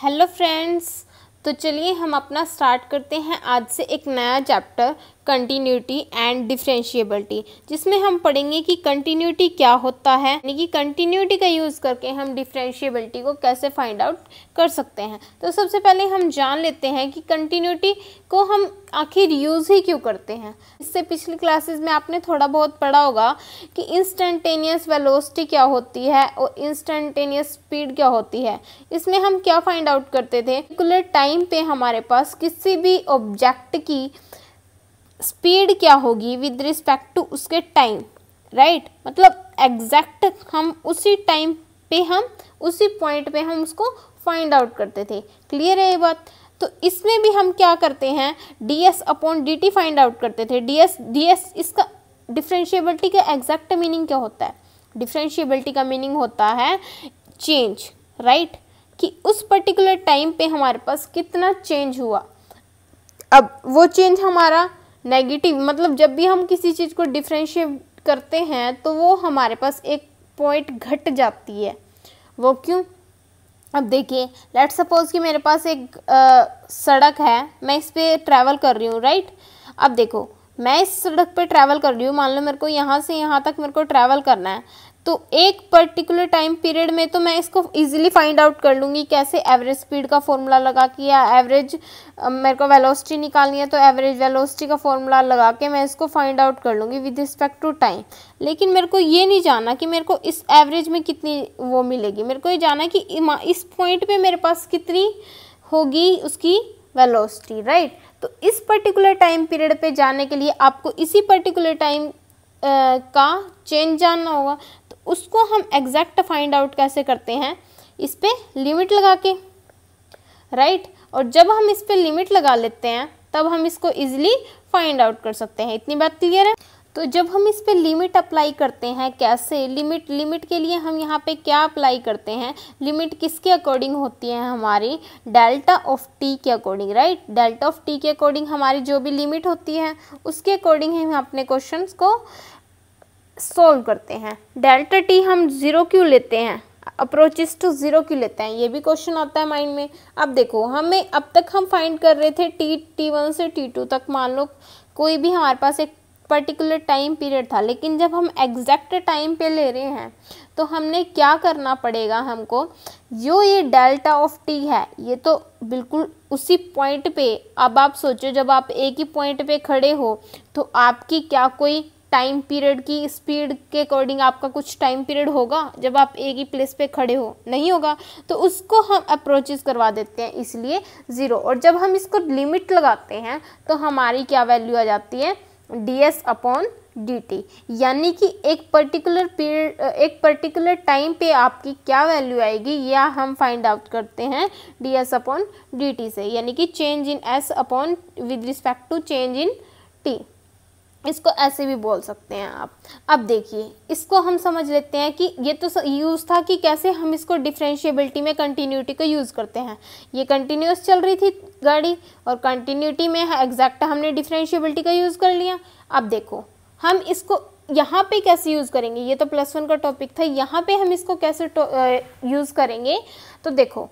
Hello friends तो चलिए हम अपना स्टार्ट करते हैं आज से एक नया चैप्टर कंटिन्यूटी एंड डिफ्रेंशियबलिटी जिसमें हम पढ़ेंगे कि कंटिन्यूटी क्या होता है यानी कि कंटिन्यूटी का यूज़ करके हम डिफ्रेंशियबलिटी को कैसे फाइंड आउट कर सकते हैं तो सबसे पहले हम जान लेते हैं कि कंटिन्यूटी को हम आखिर यूज़ ही क्यों करते हैं इससे पिछली क्लासेस में आपने थोड़ा बहुत पढ़ा होगा कि इंस्टेंटेनियस वेलोसिटी क्या होती है और इंस्टेंटेनियस स्पीड क्या होती है इसमें हम क्या फाइंड आउट करते थे पर्टिकुलर टाइम पे हमारे पास किसी भी ऑब्जेक्ट की स्पीड क्या होगी विद रिस्पेक्ट टू उसके टाइम राइट मतलब एग्जैक्ट हम उसी टाइम पे हम उसी पॉइंट पे हम उसको फाइंड आउट करते थे क्लियर है ये बात तो इसमें भी हम क्या करते हैं D S upon D T find out करते थे डी एस डी एस इसका डिफ्रेंशियबिलिटी का एग्जैक्ट मीनिंग क्या होता है डिफ्रेंशियबिलिटी का मीनिंग होता है चेंज राइट right? कि उस पर्टिकुलर टाइम पे हमारे पास कितना चेंज हुआ अब वो चेंज हमारा नेगेटिव मतलब जब भी हम किसी चीज़ को डिफ्रेंशिएट करते हैं तो वो हमारे पास एक पॉइंट घट जाती है वो क्यों अब देखिए लेट सपोज़ कि मेरे पास एक आ, सड़क है मैं इस पर ट्रैवल कर रही हूँ राइट अब देखो मैं इस सड़क पे ट्रैवल कर रही हूँ मान लो मेरे को यहाँ से यहाँ तक मेरे को ट्रैवल करना है तो एक पर्टिकुलर टाइम पीरियड में तो मैं इसको इजीली फाइंड आउट कर लूँगी कैसे एवरेज स्पीड का फॉर्मूला लगा के या एवरेज मेरे को वेलोसिटी निकालनी है तो एवरेज वेलोसिटी का फॉर्मूला लगा के मैं इसको फाइंड आउट कर लूँगी विद रिस्पेक्ट टू टाइम लेकिन मेरे को ये नहीं जाना कि मेरे को इस एवरेज में कितनी वो मिलेगी मेरे को ये जाना कि इस पॉइंट पर मेरे पास कितनी होगी उसकी वेलोसिटी राइट तो इस पर्टिकुलर टाइम पीरियड पर जाने के लिए आपको इसी पर्टिकुलर टाइम का चेंज जानना होगा उसको हम एग्जैक्ट फाइंड आउट कैसे करते हैं इस पर लिमिट लगा के राइट right? और जब हम इस पर लिमिट लगा लेते हैं तब हम इसको इजिली फाइंड आउट कर सकते हैं इतनी बात क्लियर है तो जब हम इस पर लिमिट अप्लाई करते हैं कैसे लिमिट लिमिट के लिए हम यहाँ पे क्या अप्लाई करते हैं लिमिट किसके अकॉर्डिंग होती है हमारी डेल्टा ऑफ टी के according right delta of T के अकॉर्डिंग हमारी जो भी लिमिट होती है उसके अकॉर्डिंग हम अपने क्वेश्चन को सोल्व करते हैं डेल्टा टी हम ज़ीरो क्यों लेते हैं अप्रोचेस टू ज़ीरो क्यों लेते हैं ये भी क्वेश्चन आता है माइंड में अब देखो हमें अब तक हम फाइंड कर रहे थे टी टी वन से टी टू तक मान लो कोई भी हमारे पास एक पर्टिकुलर टाइम पीरियड था लेकिन जब हम एग्जैक्ट टाइम पे ले रहे हैं तो हमने क्या करना पड़ेगा हमको जो ये डेल्टा ऑफ टी है ये तो बिल्कुल उसी पॉइंट पे अब आप सोचो जब आप एक ही पॉइंट पे खड़े हो तो आपकी क्या कोई टाइम पीरियड की स्पीड के अकॉर्डिंग आपका कुछ टाइम पीरियड होगा जब आप एक ही प्लेस पे खड़े हो नहीं होगा तो उसको हम अप्रोचेस करवा देते हैं इसलिए ज़ीरो और जब हम इसको लिमिट लगाते हैं तो हमारी क्या वैल्यू आ जाती है D S upon D T यानी कि एक पर्टिकुलर पीरियड एक पर्टिकुलर टाइम पे आपकी क्या वैल्यू आएगी या हम फाइंड आउट करते हैं D S upon D T से यानी कि change in S upon with respect to change in T इसको ऐसे भी बोल सकते हैं आप अब देखिए इसको हम समझ लेते हैं कि ये तो यूज़ था कि कैसे हम इसको डिफ्रेंशियबिलिटी में कंटिन्यूटी को यूज़ करते हैं ये कंटिन्यूस चल रही थी गाड़ी और कंटिन्यूटी में एग्जैक्ट हमने डिफ्रेंशियबिलिटी का यूज़ कर लिया अब देखो हम इसको यहाँ पे कैसे यूज़ करेंगे ये तो प्लस वन का टॉपिक था यहाँ पे हम इसको कैसे यूज़ करेंगे तो देखो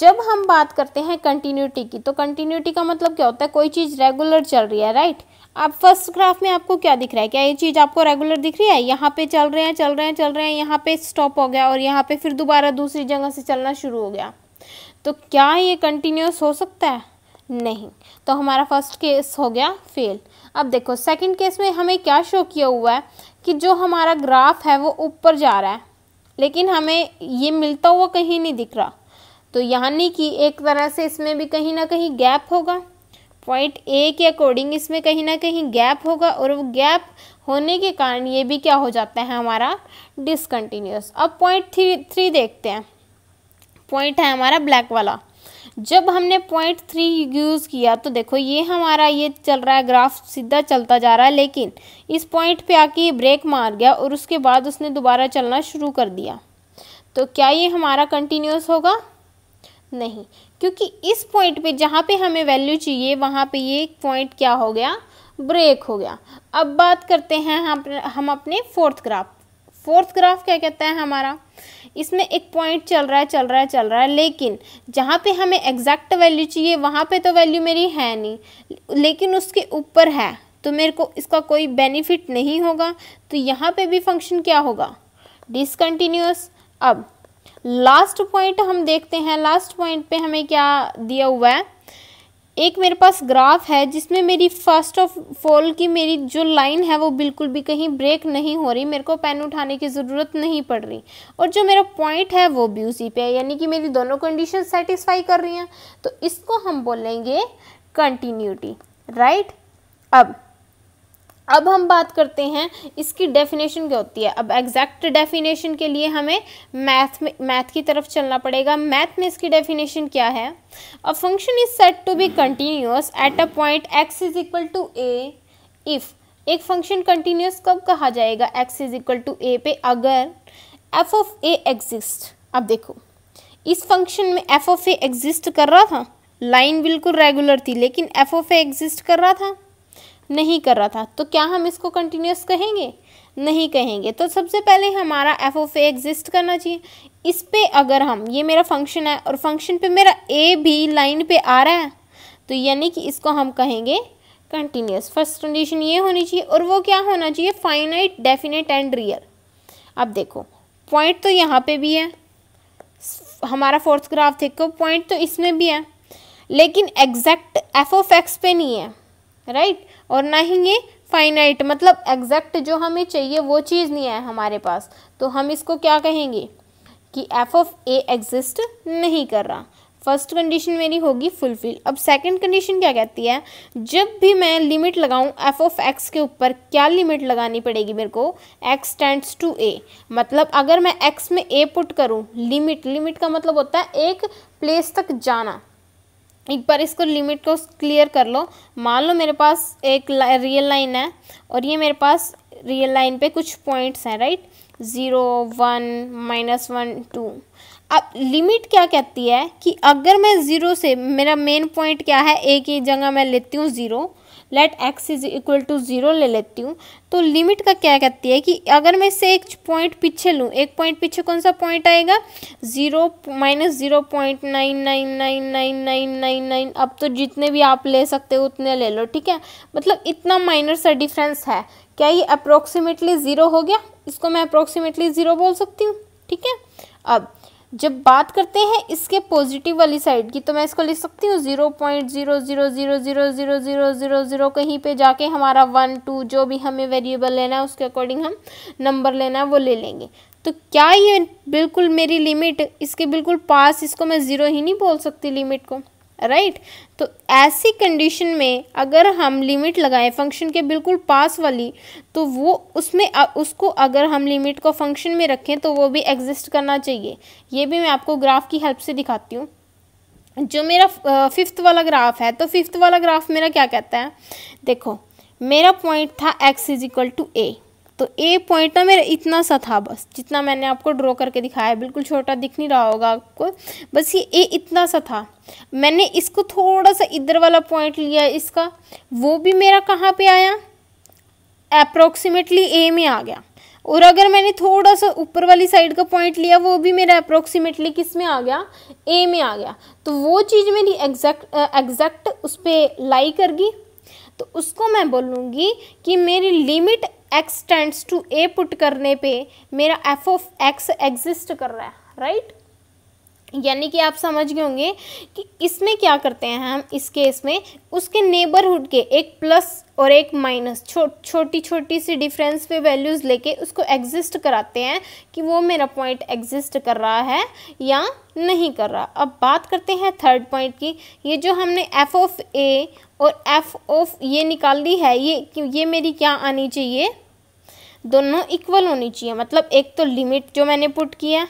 जब हम बात करते हैं कंटिन्यूटी की तो कंटिन्यूटी का मतलब क्या होता है कोई चीज़ रेगुलर चल रही है राइट अब फर्स्ट ग्राफ में आपको क्या दिख रहा है क्या ये चीज़ आपको रेगुलर दिख रही है यहाँ पे चल रहे हैं चल रहे हैं चल रहे हैं यहाँ पे स्टॉप हो गया और यहाँ पे फिर दोबारा दूसरी जगह से चलना शुरू हो गया तो क्या ये कंटिन्यूस हो सकता है नहीं तो हमारा फर्स्ट केस हो गया फेल अब देखो सेकेंड केस में हमें क्या शो किया हुआ है कि जो हमारा ग्राफ है वो ऊपर जा रहा है लेकिन हमें ये मिलता हुआ कहीं नहीं दिख रहा तो यानी कि एक तरह से इसमें भी कहीं ना कहीं गैप होगा पॉइंट ए के अकॉर्डिंग इसमें कहीं ना कहीं गैप होगा और वो गैप होने के कारण ये भी क्या हो जाता है हमारा डिसकन्टीन्यूस अब पॉइंट थ्री थ्री देखते हैं पॉइंट है हमारा ब्लैक वाला जब हमने पॉइंट थ्री यूज़ किया तो देखो ये हमारा ये चल रहा है ग्राफ सीधा चलता जा रहा है लेकिन इस पॉइंट पे आके ये ब्रेक मार गया और उसके बाद उसने दोबारा चलना शुरू कर दिया तो क्या ये हमारा कंटिन्यूस होगा नहीं क्योंकि इस पॉइंट पे जहाँ पे हमें वैल्यू चाहिए वहाँ पे ये पॉइंट क्या हो गया ब्रेक हो गया अब बात करते हैं हम हम अपने फोर्थ ग्राफ फोर्थ ग्राफ क्या कहता है हमारा इसमें एक पॉइंट चल रहा है चल रहा है चल रहा है लेकिन जहाँ पे हमें एग्जैक्ट वैल्यू चाहिए वहाँ पे तो वैल्यू मेरी है नहीं लेकिन उसके ऊपर है तो मेरे को इसका कोई बेनिफिट नहीं होगा तो यहाँ पे भी फंक्शन क्या होगा डिसकन्टीन्यूस अब लास्ट पॉइंट हम देखते हैं लास्ट पॉइंट पे हमें क्या दिया हुआ है एक मेरे पास ग्राफ है जिसमें मेरी फर्स्ट ऑफ फॉल की मेरी जो लाइन है वो बिल्कुल भी कहीं ब्रेक नहीं हो रही मेरे को पेन उठाने की ज़रूरत नहीं पड़ रही और जो मेरा पॉइंट है वो भी उसी पे है यानी कि मेरी दोनों कंडीशन सेटिस्फाई कर रही हैं तो इसको हम बोलेंगे कंटिन्यूटी राइट अब अब हम बात करते हैं इसकी डेफिनेशन क्या होती है अब एग्जैक्ट डेफिनेशन के लिए हमें मैथ में मैथ की तरफ चलना पड़ेगा मैथ में इसकी डेफिनेशन क्या है a function is set to be continuous at a point X is equal to A if एक फंक्शन कंटिन्यूस कब कहा जाएगा X is equal to A पे अगर एफ ऑफ ए एग्जिस्ट अब देखो इस फंक्शन में एफ ऑफ ए एग्जिस्ट कर रहा था लाइन बिल्कुल रेगुलर थी लेकिन एफ ऑफ ए एग्जिस्ट कर रहा था नहीं कर रहा था तो क्या हम इसको कंटिन्यूस कहेंगे नहीं कहेंगे तो सबसे पहले हमारा एफ ऑफ ए एग्जिस्ट करना चाहिए इस पे अगर हम ये मेरा फंक्शन है और फंक्शन पे मेरा ए भी लाइन पे आ रहा है तो यानी कि इसको हम कहेंगे कंटिन्यूस फर्स्ट कंडीशन ये होनी चाहिए और वो क्या होना चाहिए फाइनाइट डेफिनेट एंड रियल अब देखो पॉइंट तो यहाँ पे भी है हमारा फोर्थ ग्राफ देखो पॉइंट तो इसमें भी है लेकिन एग्जैक्ट एफ ऑफ एक्स पे नहीं है राइट right? और ना ही ये फाइनाइट मतलब एग्जैक्ट जो हमें चाहिए वो चीज़ नहीं है हमारे पास तो हम इसको क्या कहेंगे कि एफ ऑफ ए एग्जिस्ट नहीं कर रहा फर्स्ट कंडीशन मेरी होगी फुलफिल अब सेकंड कंडीशन क्या कहती है जब भी मैं लिमिट लगाऊं एफ ऑफ एक्स के ऊपर क्या लिमिट लगानी पड़ेगी मेरे को एक्स टेंड्स टू ए मतलब अगर मैं एक्स में ए पुट करूं लिमिट लिमिट का मतलब होता है एक प्लेस तक जाना एक बार इसको लिमिट को क्लियर कर लो मान लो मेरे पास एक रियल लाइन है और ये मेरे पास रियल लाइन पे कुछ पॉइंट्स हैं right zero one minus one two अब लिमिट क्या कहती है कि अगर मैं ज़ीरो से मेरा मेन पॉइंट क्या है एक ही जगह मैं लेती हूँ zero let X is equal to zero ले लेती हूँ तो लिमिट का क्या कहती है कि अगर मैं इससे एक पॉइंट पीछे लूँ एक पॉइंट पीछे कौन सा पॉइंट आएगा zero minus zero point nine nine nine nine nine nine nine अब तो जितने भी आप ले सकते हो उतने ले लो ठीक है मतलब इतना माइनर सा डिफरेंस है क्या ये अप्रोक्सीमेटली ज़ीरो हो गया इसको मैं अप्रोक्सीमेटली ज़ीरो बोल सकती हूँ ठीक है अब जब बात करते हैं इसके पॉजिटिव वाली साइड की तो मैं इसको लिख सकती हूँ zero point zero zero zero zero zero zero zero zero कहीं पे जाके हमारा वन टू जो भी हमें वेरिएबल लेना है उसके अकॉर्डिंग हम नंबर लेना है वो ले लेंगे तो क्या ये बिल्कुल मेरी लिमिट इसके बिल्कुल पास इसको मैं ज़ीरो ही नहीं बोल सकती लिमिट को राइट right? तो ऐसी कंडीशन में अगर हम लिमिट लगाएं फंक्शन के बिल्कुल पास वाली तो वो उसमें उसको अगर हम लिमिट को फंक्शन में रखें तो वो भी एग्जिस्ट करना चाहिए ये भी मैं आपको ग्राफ की हेल्प से दिखाती हूँ जो मेरा फिफ्थ वाला ग्राफ है तो फिफ्थ वाला ग्राफ मेरा क्या कहता है देखो मेरा पॉइंट था X is equal to A तो ए पॉइंट ना मेरा इतना सा था बस जितना मैंने आपको ड्रॉ करके दिखाया है बिल्कुल छोटा दिख नहीं रहा होगा आपको बस ये ए इतना सा था मैंने इसको थोड़ा सा इधर वाला पॉइंट लिया इसका वो भी मेरा कहाँ पे आया अप्रोक्सीमेटली ए में आ गया और अगर मैंने थोड़ा सा ऊपर वाली साइड का पॉइंट लिया वो भी मेरा अप्रोक्सीमेटली किस में आ गया ए में आ गया तो वो चीज़ मेरी एग्जैक्ट एग्जैक्ट उस पर लाई करगी तो उसको मैं बोलूँगी कि मेरी limit X tends to A put करने पे मेरा एफ ऑफ एक्स एग्जिस्ट कर रहा है राइट right? यानी कि आप समझ गए होंगे कि इसमें क्या करते हैं हम इस केस में उसके नेबरहुड के एक प्लस और एक माइनस छो, छोटी छोटी सी डिफरेंस पे वैल्यूज़ लेके उसको एग्जिस्ट कराते हैं कि वो मेरा पॉइंट एग्जिस्ट कर रहा है या नहीं कर रहा अब बात करते हैं थर्ड पॉइंट की ये जो हमने एफ ऑफ ए और एफ ऑफ ये निकाल ली है ये ये मेरी क्या आनी चाहिए दोनों इक्वल होनी चाहिए मतलब एक तो लिमिट जो मैंने पुट किया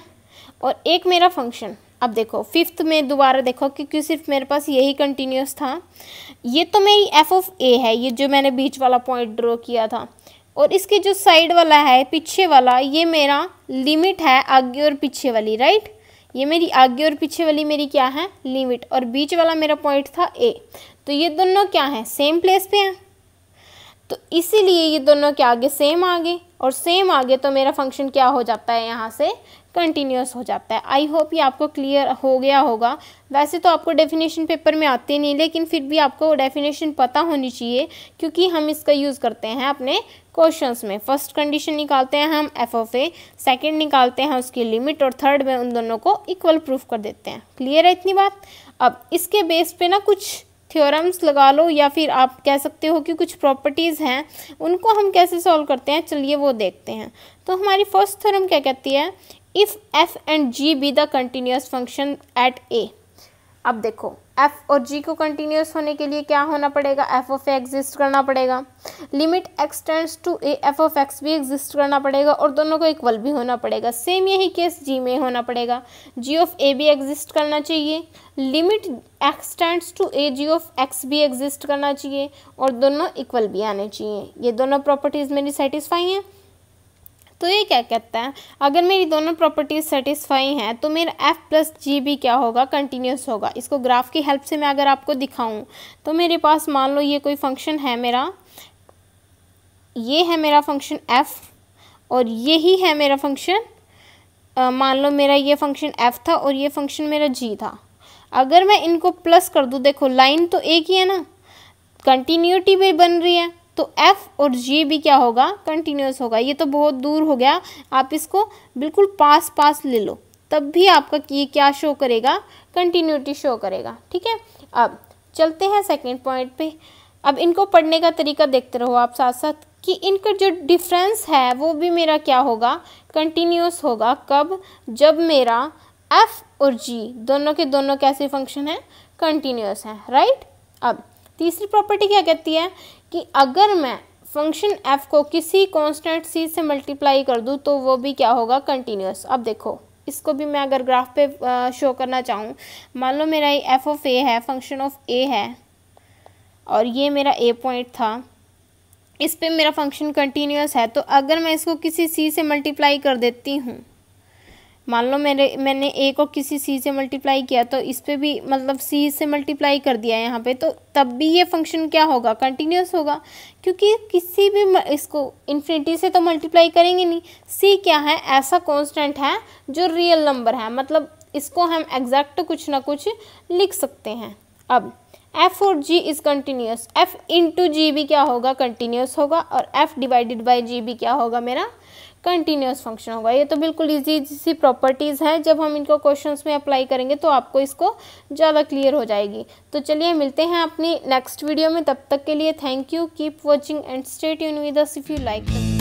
और एक मेरा फंक्शन अब देखो फिफ्थ में दोबारा देखो क्योंकि सिर्फ मेरे पास यही कंटिन्यूस था ये तो मेरी एफ ऑफ ए है ये जो मैंने बीच वाला पॉइंट ड्रॉ किया था और इसके जो साइड वाला है पीछे वाला ये मेरा लिमिट है आगे और पीछे वाली राइट ये मेरी आगे और पीछे वाली मेरी क्या है लिमिट और बीच वाला मेरा पॉइंट था ए तो ये दोनों क्या हैं सेम प्लेस पे हैं तो इसीलिए ये दोनों क्या आगे सेम आगे और सेम आगे तो मेरा फंक्शन क्या हो जाता है यहाँ से कंटिन्यूस हो जाता है आई होप ये आपको क्लियर हो गया होगा वैसे तो आपको डेफिनेशन पेपर में आते नहीं लेकिन फिर भी आपको डेफिनेशन पता होनी चाहिए क्योंकि हम इसका यूज़ करते हैं अपने क्वेश्चंस में फर्स्ट कंडीशन निकालते हैं हम एफ ऑफ ए सेकेंड निकालते हैं उसकी लिमिट और थर्ड में उन दोनों को इक्वल प्रूफ कर देते हैं क्लियर है इतनी बात अब इसके बेस पे ना कुछ थ्योरम्स लगा लो या फिर आप कह सकते हो कि कुछ प्रॉपर्टीज़ हैं उनको हम कैसे सॉल्व करते हैं चलिए वो देखते हैं तो हमारी फर्स्ट थ्योरम क्या कहती है if F and G be the continuous function at A अब देखो एफ और जी को कंटिन्यूस होने के लिए क्या होना पड़ेगा एफ ऑफ ए एग्जिस्ट करना पड़ेगा limit X tends to A F of X भी एग्जिस्ट करना पड़ेगा और दोनों को इक्वल भी होना पड़ेगा सेम यही केस जी में होना पड़ेगा जी ऑफ ए भी एग्जिस्ट करना चाहिए limit X tends to A G of X भी एग्जिस्ट करना चाहिए और दोनों इक्वल भी आने चाहिए ये दोनों प्रॉपर्टीज़ मेरी सेटिस्फाई हैं तो ये क्या कहता है अगर मेरी दोनों प्रॉपर्टीज सेटिस्फाई हैं तो मेरा एफ प्लस जी भी क्या होगा कंटिन्यूस होगा इसको ग्राफ की हेल्प से मैं अगर आपको दिखाऊं तो मेरे पास मान लो ये कोई फंक्शन है मेरा ये है मेरा फंक्शन एफ़ और यही है मेरा फंक्शन मान लो मेरा ये फंक्शन एफ़ था और ये फंक्शन मेरा जी था अगर मैं इनको प्लस कर दूँ देखो लाइन तो एक ही है ना कंटिन्यूटी भी बन रही है तो एफ और जी भी क्या होगा कंटिन्यूस होगा ये तो बहुत दूर हो गया आप इसको बिल्कुल पास पास ले लो तब भी आपका ये क्या शो करेगा कंटिन्यूटी शो करेगा ठीक है अब चलते हैं सेकेंड पॉइंट पे अब इनको पढ़ने का तरीका देखते रहो आप साथ साथ कि इनका जो डिफरेंस है वो भी मेरा क्या होगा कंटिन्यूस होगा कब जब मेरा एफ और जी दोनों के दोनों कैसे फंक्शन हैं कंटिन्यूस हैं राइट अब तीसरी प्रॉपर्टी क्या कहती है कि अगर मैं फंक्शन एफ को किसी कांस्टेंट सी से मल्टीप्लाई कर दूँ तो वो भी क्या होगा कंटिन्यूस अब देखो इसको भी मैं अगर ग्राफ पे शो करना चाहूँ मान लो मेरा ये एफ ऑफ ए है फंक्शन ऑफ ए है और ये मेरा ए पॉइंट था इस पर मेरा फंक्शन कंटिन्यूस है तो अगर मैं इसको किसी सी से मल्टीप्लाई कर देती हूँ मान लो मेरे मैंने ए को किसी सी से मल्टीप्लाई किया तो इस पर भी मतलब सी से मल्टीप्लाई कर दिया यहाँ पे तो तब भी ये फंक्शन क्या होगा कंटिन्यूस होगा क्योंकि किसी भी इसको इन्फिनिटी से तो मल्टीप्लाई करेंगे नहीं सी क्या है ऐसा कॉन्स्टेंट है जो रियल नंबर है मतलब इसको हम एग्जैक्ट कुछ ना कुछ लिख सकते हैं अब एफ और G is continuous F into G भी क्या होगा कंटिन्यूस होगा और एफ डिवाइडेड बाई जी भी क्या होगा मेरा कंटिन्यूस फंक्शन होगा ये तो बिल्कुल इजी सी प्रॉपर्टीज़ हैं जब हम इनको क्वेश्चंस में अप्लाई करेंगे तो आपको इसको ज़्यादा क्लियर हो जाएगी तो चलिए मिलते हैं अपनी नेक्स्ट वीडियो में तब तक के लिए thank you keep watching and stay यून इफ़ यू लाइक